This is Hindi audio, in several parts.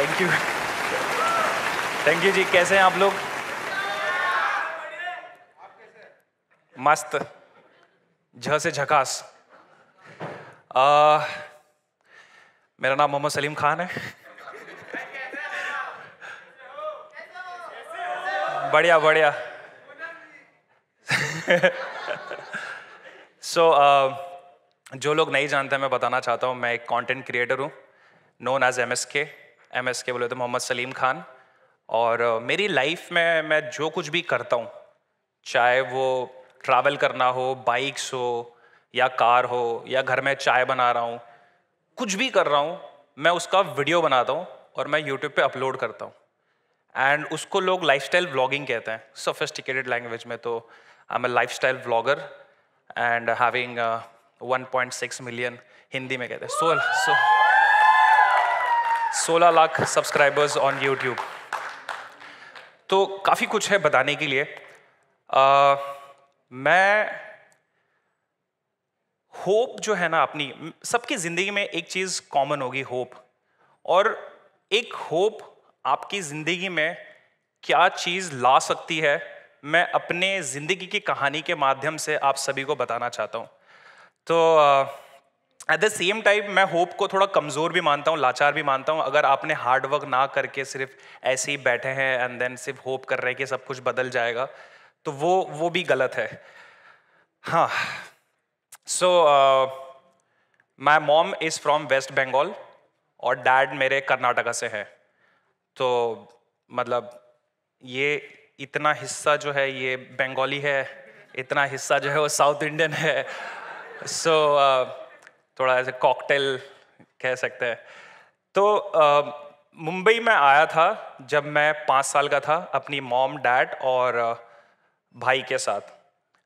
थैंक यू थैंक यू जी कैसे हैं आप लोग मस्त झ से झकास मेरा नाम मोहम्मद सलीम खान है बढ़िया बढ़िया सो so, uh, जो लोग नहीं जानते मैं बताना चाहता हूँ मैं एक कंटेंट क्रिएटर हूँ known as M S K M S K बोले तो मोहम्मद सलीम खान और मेरी लाइफ में मैं जो कुछ भी करता हूँ चाहे वो ट्रैवल करना हो बाइक्स हो या कार हो या घर में चाय बना रहा हूँ कुछ भी कर रहा हूँ मैं उसका वीडियो बनाता हूँ और मैं यूट्यूब पे अपलोड करता हूँ एंड उसको लोग लाइफ स्टाइल ब्लॉगिंग कहते हैं सोफिस्टिकेटेड लैंग्वेज में तो I am a lifestyle blogger and having six million Hindi में कहते हैं so so 16 lakh subscribers on YouTube तो काफ़ी कुछ है बताने के लिए आ, मैं होप जो है ना अपनी सबकी ज़िंदगी में एक चीज़ कॉमन होगी होप और एक होप आपकी ज़िंदगी में क्या चीज़ ला सकती है मैं अपने ज़िंदगी की कहानी के माध्यम से आप सभी को बताना चाहता हूँ तो ah, at the same time मैं होप को थोड़ा कमज़ोर भी मानता हूँ लाचार भी मानता हूँ अगर आपने हार्ड वर्क ना करके सिर्फ ऐसे ही बैठे हैं एंड देन सिर्फ होप कर रहे हैं कि सब कुछ बदल जाएगा तो वो वो भी गलत है हाँ so my mom is from West Bengal और डैड मेरे कर्नाटका से हैं तो मतलब ये इतना हिस्सा जो है ये बंगाली है इतना हिस्सा जो है वो साउथ इंडियन है सो so, uh, थोड़ा ऐसे कॉकटेल कह सकते हैं तो मुंबई में आया था जब मैं पाँच साल का था अपनी मॉम डैड और भाई के साथ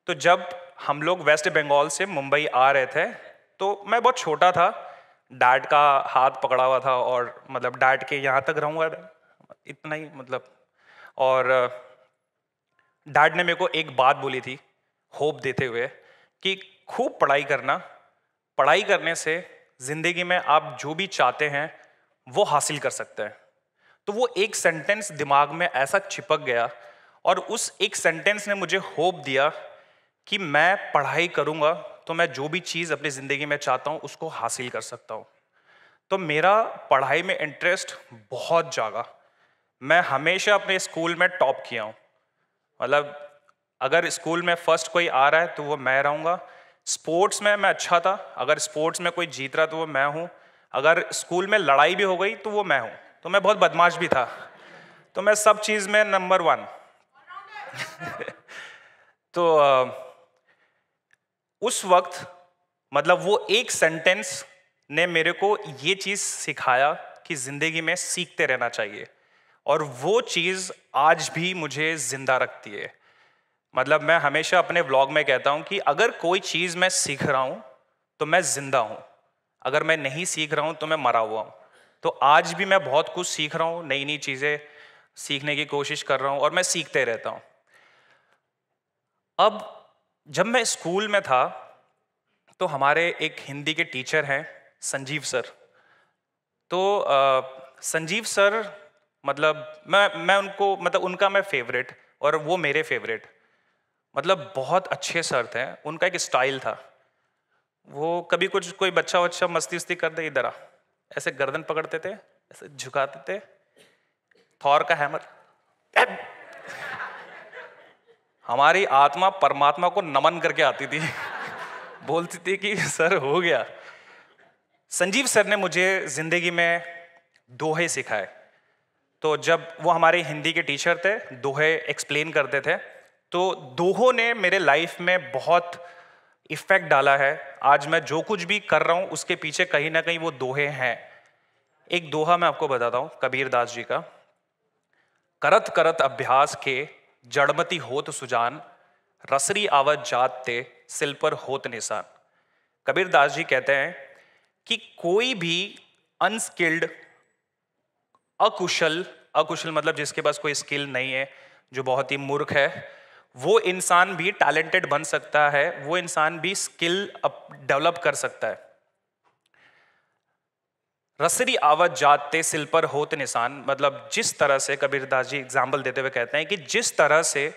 तो जब हम लोग वेस्ट बंगाल से मुंबई आ रहे थे तो मैं बहुत छोटा था डैड का हाथ पकड़ा हुआ था और मतलब डैड के यहाँ तक रहूँगा इतना ही मतलब और डैड ने मेरे को एक बात बोली थी होप देते हुए कि खूब पढ़ाई करना पढ़ाई करने से ज़िंदगी में आप जो भी चाहते हैं वो हासिल कर सकते हैं तो वो एक सेंटेंस दिमाग में ऐसा छिपक गया और उस एक सेंटेंस ने मुझे होप दिया कि मैं पढ़ाई करूँगा तो मैं जो भी चीज़ अपनी ज़िंदगी में चाहता हूँ उसको हासिल कर सकता हूँ तो मेरा पढ़ाई में इंटरेस्ट बहुत जागा मैं हमेशा अपने स्कूल में टॉप किया हूँ मतलब अगर स्कूल में फर्स्ट कोई आ रहा है तो वो मैं रहूँगा स्पोर्ट्स में मैं अच्छा था अगर स्पोर्ट्स में कोई जीत रहा तो वो मैं हूँ अगर स्कूल में लड़ाई भी हो गई तो वो मैं हूँ तो मैं बहुत बदमाश भी था तो मैं सब चीज़ में नंबर वन तो उस वक्त मतलब वो एक सेंटेंस ने मेरे को ये चीज़ सिखाया कि ज़िंदगी में सीखते रहना चाहिए और वो चीज़ आज भी मुझे ज़िंदा रखती है मतलब मैं हमेशा अपने व्लॉग में कहता हूँ कि अगर कोई चीज़ मैं सीख रहा हूँ तो मैं ज़िंदा हूँ अगर मैं नहीं सीख रहा हूँ तो मैं मरा हुआ हूँ तो आज भी मैं बहुत कुछ सीख रहा हूँ नई नई चीज़ें सीखने की कोशिश कर रहा हूँ और मैं सीखते रहता हूँ अब जब मैं स्कूल में था तो हमारे एक हिंदी के टीचर हैं संजीव सर तो आ, संजीव सर मतलब मैं मैं उनको मतलब उनका मैं फेवरेट और वो मेरे फेवरेट मतलब बहुत अच्छे सर थे उनका एक स्टाइल था वो कभी कुछ कोई बच्चा वच्चा मस्ती वस्ती कर दे इधर आ ऐसे गर्दन पकड़ते थे ऐसे झुकाते थे थौर का हैमर हमारी आत्मा परमात्मा को नमन करके आती थी बोलती थी कि सर हो गया संजीव सर ने मुझे ज़िंदगी में दोहे सिखाए तो जब वो हमारे हिंदी के टीचर थे दोहे एक्सप्लेन करते थे तो दोहों ने मेरे लाइफ में बहुत इफ़ेक्ट डाला है आज मैं जो कुछ भी कर रहा हूँ उसके पीछे कहीं ना कहीं वो दोहे हैं एक दोहा मैं आपको बताता हूँ कबीर दास जी का करत करत अभ्यास के जड़मती होत सुजान रसरी आवत जात ते सिल पर होत निशान कबीर दास जी कहते हैं कि कोई भी अनस्किल्ड अकुशल अकुशल मतलब जिसके पास कोई स्किल नहीं है जो बहुत ही मूर्ख है वो इंसान भी टैलेंटेड बन सकता है वो इंसान भी स्किल डेवलप कर सकता है रसरी आवत जाते सिल पर होत निशान मतलब जिस तरह से कबीरदास जी एग्जाम्पल देते हुए कहते हैं कि जिस तरह से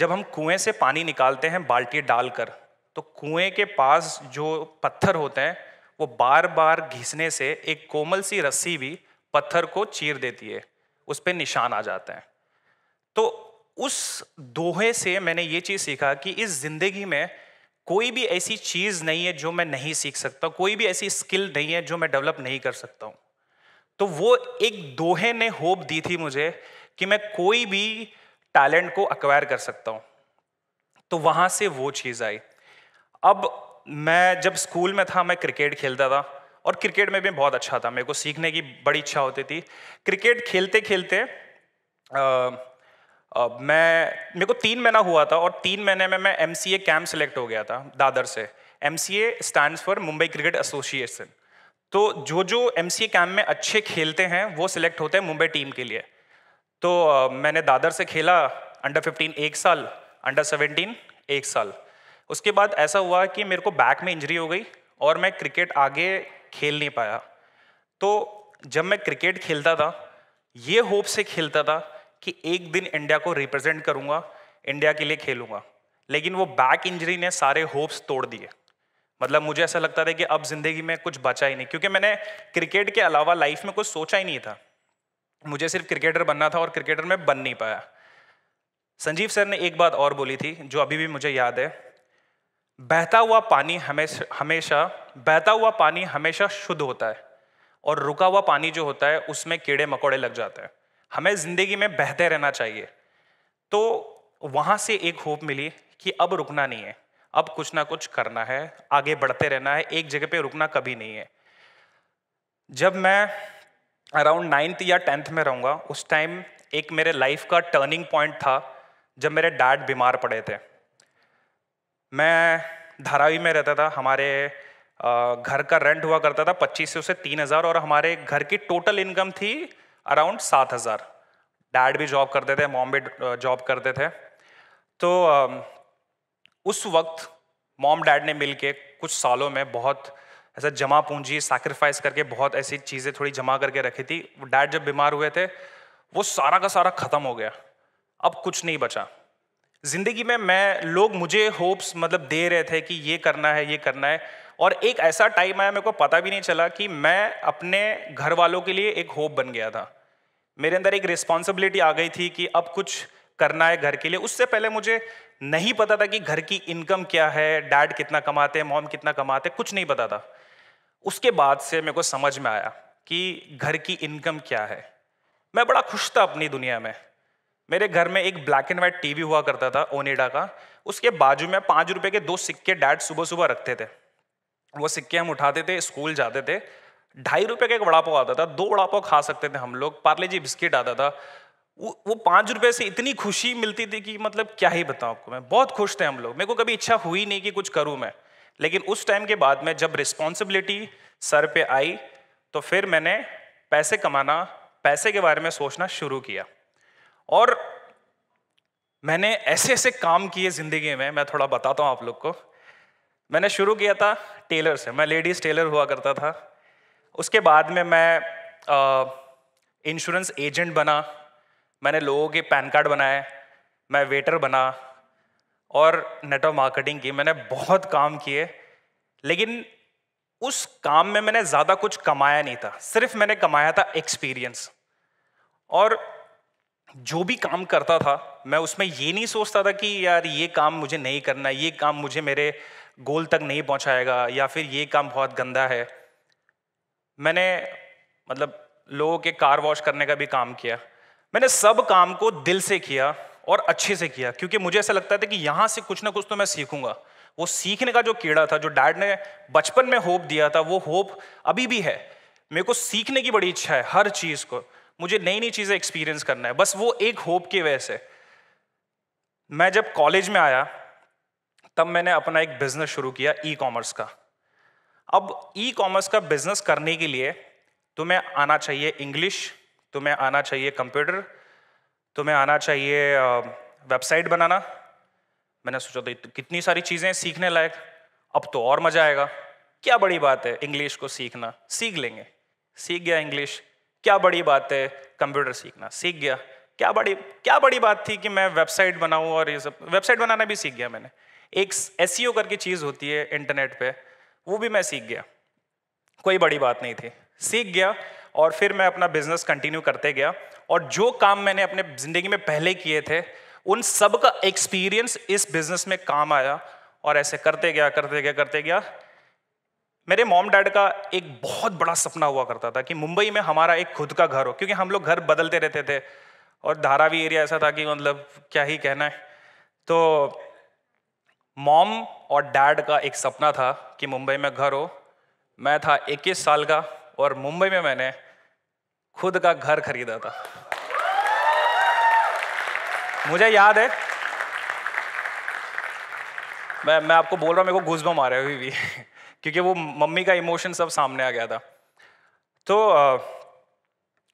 जब हम कुएं से पानी निकालते हैं बाल्टी डालकर तो कुएं के पास जो पत्थर होते हैं वो बार बार घिसने से एक कोमल सी रस्सी भी पत्थर को चीर देती है उस पर निशान आ जाते हैं तो उस दोहे से मैंने ये चीज़ सीखा कि इस ज़िंदगी में कोई भी ऐसी चीज़ नहीं है जो मैं नहीं सीख सकता कोई भी ऐसी स्किल नहीं है जो मैं डेवलप नहीं कर सकता हूँ तो वो एक दोहे ने होप दी थी मुझे कि मैं कोई भी टैलेंट को अक्वायर कर सकता हूँ तो वहाँ से वो चीज़ आई अब मैं जब स्कूल में था मैं क्रिकेट खेलता था और क्रिकेट में भी बहुत अच्छा था मेरे को सीखने की बड़ी इच्छा होती थी क्रिकेट खेलते खेलते आ, Uh, मैं मेरे को तीन महीना हुआ था और तीन महीने में मैं M C A camp select हो गया था दादर से M C A stand for Mumbai cricket association तो जो जो एम सी ए कैम्प में अच्छे खेलते हैं वो सिलेक्ट होते हैं मुंबई टीम के लिए तो uh, मैंने दादर से खेला अंडर फिफ्टीन एक साल अंडर सेवेंटीन एक साल उसके बाद ऐसा हुआ कि मेरे को बैक में इंजरी हो गई और मैं क्रिकेट आगे खेल नहीं पाया तो जब मैं क्रिकेट खेलता था ये होप से खेलता था कि एक दिन इंडिया को रिप्रेजेंट करूंगा इंडिया के लिए खेलूंगा लेकिन वो बैक इंजरी ने सारे होप्स तोड़ दिए मतलब मुझे ऐसा लगता था कि अब जिंदगी में कुछ बचा ही नहीं क्योंकि मैंने क्रिकेट के अलावा लाइफ में कुछ सोचा ही नहीं था मुझे सिर्फ क्रिकेटर बनना था और क्रिकेटर में बन नहीं पाया संजीव सर ने एक बात और बोली थी जो अभी भी मुझे याद है बहता हुआ पानी हमेशा हमेशा बहता हुआ पानी हमेशा शुद्ध होता है और रुका हुआ पानी जो होता है उसमें कीड़े मकोड़े लग जाते हैं हमें ज़िंदगी में बहते रहना चाहिए तो वहाँ से एक होप मिली कि अब रुकना नहीं है अब कुछ ना कुछ करना है आगे बढ़ते रहना है एक जगह पे रुकना कभी नहीं है जब मैं अराउंड नाइन्थ या टेंथ में रहूँगा उस टाइम एक मेरे लाइफ का टर्निंग पॉइंट था जब मेरे डैड बीमार पड़े थे मैं धारावी में रहता था हमारे घर का रेंट हुआ करता था पच्चीस सौ से तीन हज़ार और हमारे घर की टोटल इनकम थी अराउंड सात हज़ार डैड भी जॉब करते थे मॉम भी जॉब करते थे तो उस वक्त मॉम डैड ने मिल के कुछ सालों में बहुत ऐसा जमा पूंजी सैक्रिफाइस करके बहुत ऐसी चीज़ें थोड़ी जमा करके रखी थी डैड जब बीमार हुए थे वो सारा का सारा ख़त्म हो गया अब कुछ नहीं बचा ज़िंदगी में मैं लोग मुझे होप्स मतलब दे रहे थे कि ये करना है ये करना है और एक ऐसा टाइम आया मेरे को पता भी नहीं चला कि मैं अपने घर वालों के लिए एक होप बन गया था मेरे अंदर एक रिस्पॉन्सिबिलिटी आ गई थी कि अब कुछ करना है घर के लिए उससे पहले मुझे नहीं पता था कि घर की इनकम क्या है डैड कितना कमाते हैं मॉम कितना कमाते हैं कुछ नहीं पता था उसके बाद से मेरे को समझ में आया कि घर की इनकम क्या है मैं बड़ा खुश था अपनी दुनिया में मेरे घर में एक ब्लैक एंड वाइट टीवी हुआ करता था ओनेडा का उसके बाजू में पाँच रुपए के दो सिक्के डैड सुबह सुबह रखते थे वो सिक्के हम उठाते थे स्कूल जाते थे ढाई रुपये का एक वड़ा पाव आता था दो वड़ा पाव खा सकते थे हम लोग पार्ले जी बिस्किट आता था वो वो पाँच रुपये से इतनी खुशी मिलती थी कि मतलब क्या ही बताऊँ आपको मैं बहुत खुश थे हम लोग मेरे को कभी इच्छा हुई नहीं कि कुछ करूँ मैं लेकिन उस टाइम के बाद में जब रिस्पॉन्सिबिलिटी सर पे आई तो फिर मैंने पैसे कमाना पैसे के बारे में सोचना शुरू किया और मैंने ऐसे ऐसे काम किए ज़िंदगी में मैं थोड़ा बताता हूँ आप लोग को मैंने शुरू किया था टेलर से मैं लेडीज़ टेलर हुआ करता था उसके बाद में मैं इंश्योरेंस एजेंट बना मैंने लोगों के पैन कार्ड बनाए मैं वेटर बना और नेटवर्क मार्केटिंग की मैंने बहुत काम किए लेकिन उस काम में मैंने ज़्यादा कुछ कमाया नहीं था सिर्फ मैंने कमाया था एक्सपीरियंस और जो भी काम करता था मैं उसमें ये नहीं सोचता था कि यार ये काम मुझे नहीं करना ये काम मुझे मेरे गोल तक नहीं पहुंचाएगा या फिर ये काम बहुत गंदा है मैंने मतलब लोगों के कार वॉश करने का भी काम किया मैंने सब काम को दिल से किया और अच्छे से किया क्योंकि मुझे ऐसा लगता था कि यहाँ से कुछ ना कुछ तो मैं सीखूंगा वो सीखने का जो कीड़ा था जो डैड ने बचपन में होप दिया था वो होप अभी भी है मेरे को सीखने की बड़ी इच्छा है हर चीज़ को मुझे नई नई चीज़ें एक्सपीरियंस करना है बस वो एक होप की वजह से मैं जब कॉलेज में आया तब मैंने अपना एक बिजनेस शुरू किया ई कॉमर्स का अब ई कॉमर्स का बिजनेस करने के लिए तुम्हें आना चाहिए इंग्लिश तुम्हें आना चाहिए कंप्यूटर तुम्हें आना चाहिए वेबसाइट बनाना मैंने सोचा तो कितनी सारी चीज़ें सीखने लायक अब तो और मज़ा आएगा क्या बड़ी बात है इंग्लिश को सीखना सीख लेंगे सीख गया इंग्लिश क्या बड़ी बात है कंप्यूटर सीखना सीख गया क्या बड़ी क्या बड़ी बात थी कि मैं वेबसाइट बनाऊं और ये सब वेबसाइट बनाना भी सीख गया मैंने एक एस e करके चीज़ होती है इंटरनेट पे वो भी मैं सीख गया कोई बड़ी बात नहीं थी सीख गया और फिर मैं अपना बिजनेस कंटिन्यू करते गया और जो काम मैंने अपने ज़िंदगी में पहले किए थे उन सब का एक्सपीरियंस इस बिजनेस में काम आया और ऐसे करते गया करते गया करते गया मेरे मॉम डैड का एक बहुत बड़ा सपना हुआ करता था कि मुंबई में हमारा एक खुद का घर हो क्योंकि हम लोग घर बदलते रहते थे और धारावी एरिया ऐसा था कि मतलब क्या ही कहना है तो मॉम और डैड का एक सपना था कि मुंबई में घर हो मैं था 21 साल का और मुंबई में मैंने खुद का घर खरीदा था मुझे याद है मैं मैं आपको बोल रहा हूँ मेरे को घुसबा मारे रहा अभी भी क्योंकि वो मम्मी का इमोशन सब सामने आ गया था तो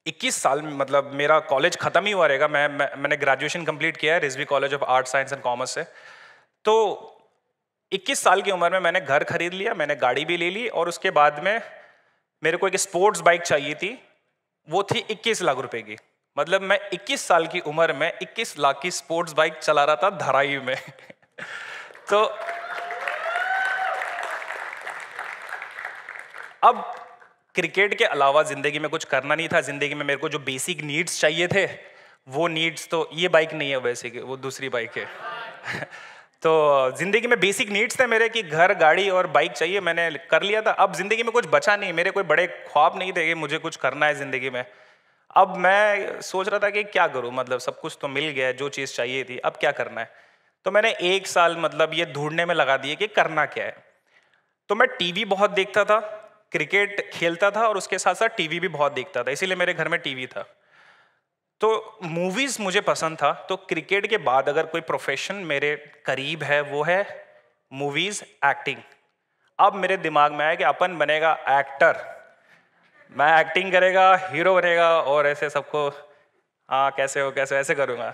इक्कीस साल में मतलब मेरा कॉलेज ख़त्म ही हुआ रहेगा मैं, मैं मैंने ग्रेजुएशन कंप्लीट किया है Rizvi college of art science and commerce से तो 21 साल की उम्र में मैंने घर खरीद लिया मैंने गाड़ी भी ले ली और उसके बाद में मेरे को एक स्पोर्ट्स बाइक चाहिए थी वो थी 21 लाख रुपए की मतलब मैं 21 साल की उम्र में 21 लाख की स्पोर्ट्स बाइक चला रहा था धराई में तो अब क्रिकेट के अलावा ज़िंदगी में कुछ करना नहीं था ज़िंदगी में मेरे को जो बेसिक नीड्स चाहिए थे वो नीड्स तो ये बाइक नहीं है वैसे कि वो दूसरी बाइक है तो ज़िंदगी में बेसिक नीड्स थे मेरे कि घर गाड़ी और बाइक चाहिए मैंने कर लिया था अब ज़िंदगी में कुछ बचा नहीं मेरे कोई बड़े ख्वाब नहीं थे कि मुझे कुछ करना है ज़िंदगी में अब मैं सोच रहा था कि क्या करूँ मतलब सब कुछ तो मिल गया जो चीज़ चाहिए थी अब क्या करना है तो मैंने एक साल मतलब ये ढूंढने में लगा दिए कि करना क्या है तो मैं टीवी बहुत देखता था क्रिकेट खेलता था और उसके साथ साथ टीवी भी बहुत देखता था इसीलिए मेरे घर में टीवी था तो मूवीज़ मुझे पसंद था तो क्रिकेट के बाद अगर कोई प्रोफेशन मेरे करीब है वो है मूवीज़ एक्टिंग अब मेरे दिमाग में आया कि अपन बनेगा एक्टर मैं एक्टिंग करेगा हीरो बनेगा और ऐसे सबको हाँ कैसे हो कैसे ऐसे करूँगा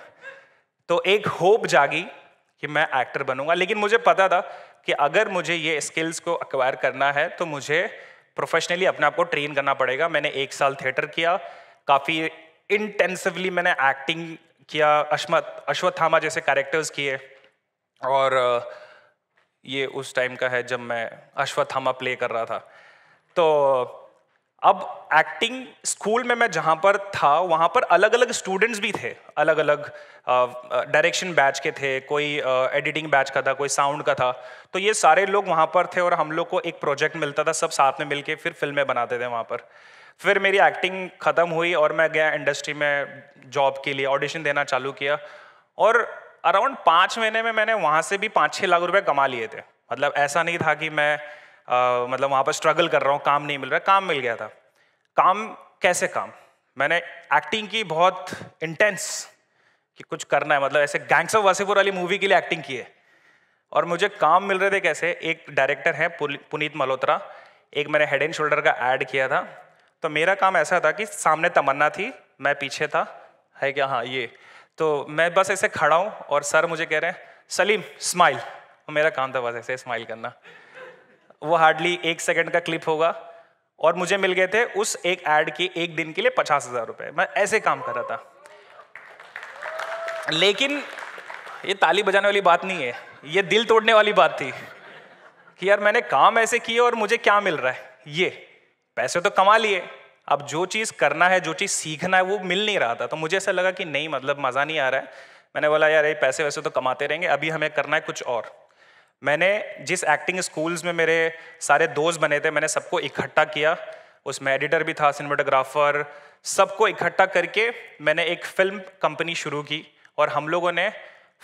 तो एक होप जागी कि मैं एक्टर बनूंगा लेकिन मुझे पता था कि अगर मुझे ये स्किल्स को अक्वायर करना है तो मुझे प्रोफेशनली अपने आप को ट्रेन करना पड़ेगा मैंने एक साल थिएटर किया काफ़ी इंटेंसिवली मैंने एक्टिंग किया अश्मत अश्वत्थामा जैसे कैरेक्टर्स किए और ये उस टाइम का है जब मैं अश्वत्थामा प्ले कर रहा था तो अब एक्टिंग स्कूल में मैं जहाँ पर था वहाँ पर अलग अलग स्टूडेंट्स भी थे अलग अलग डायरेक्शन बैच के थे कोई एडिटिंग बैच का था कोई साउंड का था तो ये सारे लोग वहाँ पर थे और हम लोग को एक प्रोजेक्ट मिलता था सब साथ में मिलके फिर फिल्में बनाते थे वहाँ पर फिर मेरी एक्टिंग ख़त्म हुई और मैं गया इंडस्ट्री में जॉब के लिए ऑडिशन देना चालू किया और अराउंड पाँच महीने में मैंने वहाँ से भी पाँच छः लाख रुपए कमा लिए थे मतलब ऐसा नहीं था कि मैं आ, मतलब वहाँ पर स्ट्रगल कर रहा हूँ काम नहीं मिल रहा काम मिल गया था काम कैसे काम मैंने एक्टिंग की बहुत इंटेंस कि कुछ करना है मतलब ऐसे गैंग्स ऑफ वासीपुर वाली मूवी के लिए एक्टिंग की है और मुझे काम मिल रहे थे कैसे एक डायरेक्टर है पुनीत मल्होत्रा एक मैंने हेड एंड शोल्डर का ऐड किया था तो मेरा काम ऐसा था कि सामने तमन्ना थी मैं पीछे था है क्या हाँ ये तो मैं बस ऐसे खड़ा हूँ और सर मुझे कह रहे हैं सलीम स्माइल मेरा काम था बस ऐसे स्माइल करना वो हार्डली एक सेकंड का क्लिप होगा और मुझे मिल गए थे उस एक एड की एक दिन के लिए पचास हज़ार रुपये मैं ऐसे काम कर रहा था लेकिन ये ताली बजाने वाली बात नहीं है ये दिल तोड़ने वाली बात थी कि यार मैंने काम ऐसे किए और मुझे क्या मिल रहा है ये पैसे तो कमा लिए अब जो चीज़ करना है जो चीज़ सीखना है वो मिल नहीं रहा था तो मुझे ऐसा लगा कि नहीं मतलब मज़ा नहीं आ रहा है मैंने बोला यार ये पैसे वैसे तो कमाते रहेंगे अभी हमें करना है कुछ और मैंने जिस एक्टिंग स्कूल्स में मेरे सारे दोस्त बने थे मैंने सबको इकट्ठा किया उसमें एडिटर भी था सिनेमाटोग्राफर सबको इकट्ठा करके मैंने एक फिल्म कंपनी शुरू की और हम लोगों ने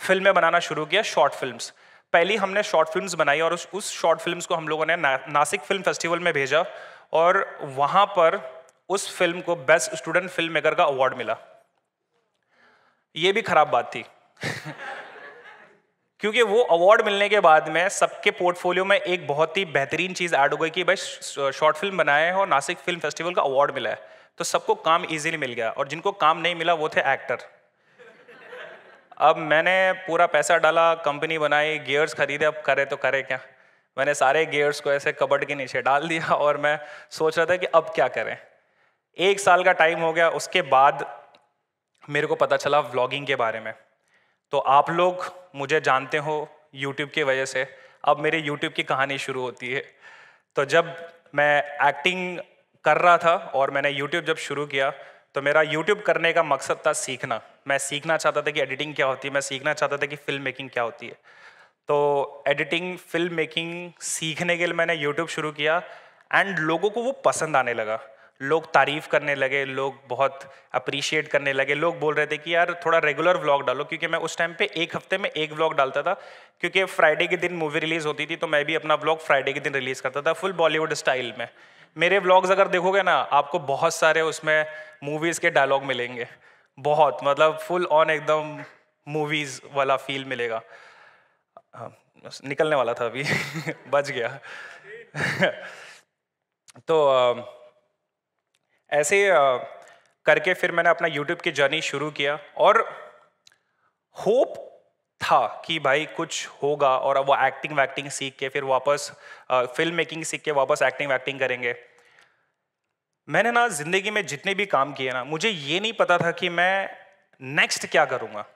फिल्में बनाना शुरू किया शॉर्ट फिल्म्स पहली हमने शॉर्ट फिल्म्स बनाई और उस उस शॉर्ट फिल्म्स को हम लोगों ने ना, नासिक फिल्म फेस्टिवल में भेजा और वहाँ पर उस फिल्म को बेस्ट स्टूडेंट फिल्म मेकर का अवार्ड मिला ये भी खराब बात थी क्योंकि वो अवार्ड मिलने के बाद में सबके पोर्टफोलियो में एक बहुत ही बेहतरीन चीज़ ऐड हो गई कि भाई शॉर्ट फिल्म बनाए हैं और नासिक फिल्म फेस्टिवल का अवार्ड मिला है तो सबको काम इजीली मिल गया और जिनको काम नहीं मिला वो थे एक्टर अब मैंने पूरा पैसा डाला कंपनी बनाई गियर्स खरीदे अब करे तो करे क्या मैंने सारे गेयर्स को ऐसे कबड के नीचे डाल दिया और मैं सोच रहा था कि अब क्या करें एक साल का टाइम हो गया उसके बाद मेरे को पता चला व्लॉगिंग के बारे में तो आप लोग मुझे जानते हो यूट्यूब की वजह से अब मेरे यूट्यूब की कहानी शुरू होती है तो जब मैं एक्टिंग कर रहा था और मैंने यूट्यूब जब शुरू किया तो मेरा यूट्यूब करने का मकसद था सीखना मैं सीखना चाहता था कि एडिटिंग क्या होती है मैं सीखना चाहता था कि फिल्म मेकिंग क्या होती है तो एडिटिंग फिल्म मेकिंग सीखने के लिए मैंने यूट्यूब शुरू किया एंड लोगों को वो पसंद आने लगा लोग तारीफ़ करने लगे लोग बहुत अप्रिशिएट करने लगे लोग बोल रहे थे कि यार थोड़ा रेगुलर व्लॉग डालो क्योंकि मैं उस टाइम पे एक हफ्ते में एक व्लॉग डालता था क्योंकि फ्राइडे के दिन मूवी रिलीज़ होती थी तो मैं भी अपना व्लॉग फ्राइडे के दिन रिलीज़ करता था फुल बॉलीवुड स्टाइल में मेरे व्लॉग्स अगर देखोगे ना आपको बहुत सारे उसमें मूवीज़ के डायलॉग मिलेंगे बहुत मतलब फुल ऑन एकदम मूवीज़ वाला फील मिलेगा हाँ निकलने वाला था अभी बच गया तो ऐसे करके फिर मैंने अपना यूट्यूब की जर्नी शुरू किया और होप था कि भाई कुछ होगा और अब वो एक्टिंग वैक्टिंग सीख के फिर वापस फिल्म मेकिंग सीख के वापस एक्टिंग वैक्टिंग करेंगे मैंने ना ज़िंदगी में जितने भी काम किए ना मुझे ये नहीं पता था कि मैं नेक्स्ट क्या करूँगा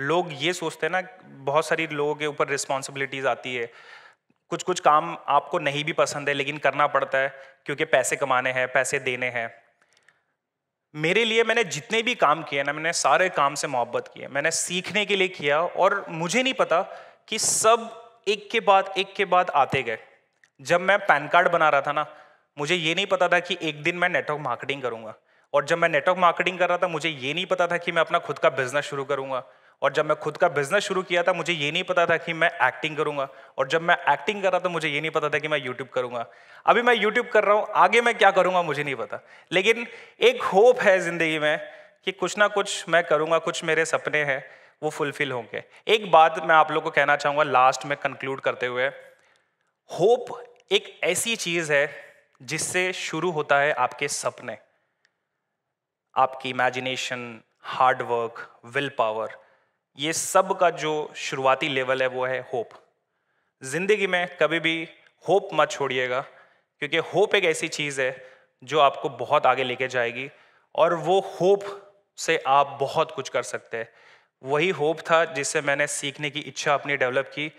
लोग ये सोचते हैं ना बहुत सारी लोगों के ऊपर रिस्पॉन्सिबिलिटीज़ आती है कुछ कुछ काम आपको नहीं भी पसंद है लेकिन करना पड़ता है क्योंकि पैसे कमाने हैं पैसे देने हैं मेरे लिए मैंने जितने भी काम किए ना मैंने सारे काम से मोहब्बत किए मैंने सीखने के लिए किया और मुझे नहीं पता कि सब एक के बाद एक के बाद आते गए जब मैं पैन कार्ड बना रहा था ना मुझे ये नहीं पता था कि एक दिन मैं नेटवर्क मार्केटिंग करूंगा और जब मैं नेटवर्क मार्केटिंग कर रहा था मुझे ये नहीं पता था कि मैं अपना खुद का बिजनेस शुरू करूँगा और जब मैं खुद का बिजनेस शुरू किया था मुझे ये नहीं पता था कि मैं एक्टिंग करूंगा और जब मैं एक्टिंग कर रहा था मुझे ये नहीं पता था कि मैं यूट्यूब करूंगा अभी मैं यूट्यूब कर रहा हूँ आगे मैं क्या करूंगा मुझे नहीं पता लेकिन एक होप है ज़िंदगी में कि कुछ ना कुछ मैं करूंगा कुछ मेरे सपने हैं वो फुलफिल होंगे एक बात मैं आप लोग को कहना चाहूँगा लास्ट में कंक्लूड करते हुए होप एक ऐसी चीज़ है जिससे शुरू होता है आपके सपने आपकी इमेजिनेशन हार्डवर्क विल पावर ये सब का जो शुरुआती लेवल है वो है होप ज़िंदगी में कभी भी होप मत छोड़िएगा क्योंकि होप एक ऐसी चीज़ है जो आपको बहुत आगे लेके जाएगी और वो होप से आप बहुत कुछ कर सकते हैं वही होप था जिससे मैंने सीखने की इच्छा अपनी डेवलप की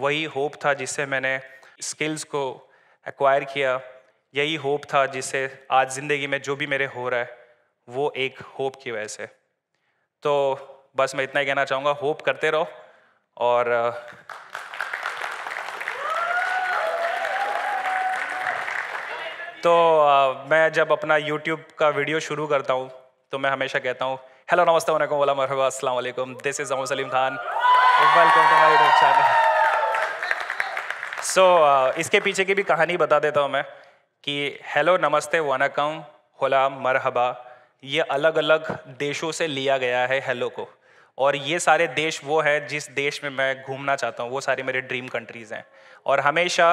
वही होप था जिससे मैंने स्किल्स को एक्वायर किया यही होप था जिससे आज ज़िंदगी में जो भी मेरे हो रहा है वो एक होप की वजह से तो बस मैं इतना ही कहना चाहूँगा होप करते रहो और तो मैं जब अपना यूट्यूब का वीडियो शुरू करता हूँ तो मैं हमेशा कहता हूँ हेलो नमस्ते वालेकुम वाला मरहबा अस्सलाम वालेकुम this is Salim Khan welcome to my YouTube channel so इसके पीछे की भी कहानी बता देता हूँ मैं कि हेलो नमस्ते वनकम होला मरहबा ये अलग अलग देशों से लिया गया है हेलो को और ये सारे देश वो है जिस देश में मैं घूमना चाहता हूँ वो सारे मेरे ड्रीम कंट्रीज़ हैं और हमेशा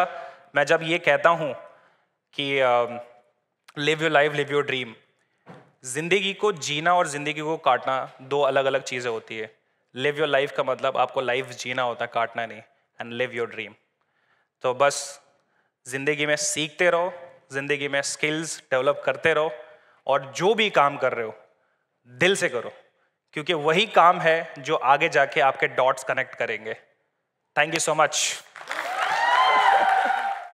मैं जब ये कहता हूँ कि live your life live your dream ज़िंदगी को जीना और ज़िंदगी को काटना दो अलग अलग चीज़ें होती है लिव योर लाइफ का मतलब आपको लाइफ जीना होता है काटना नहीं एंड लिव योर ड्रीम तो बस ज़िंदगी में सीखते रहो ज़िंदगी में स्किल्स डेवलप करते रहो और जो भी काम कर रहे हो दिल से करो क्योंकि वही काम है जो आगे जाके आपके डॉट्स कनेक्ट करेंगे थैंक यू सो मच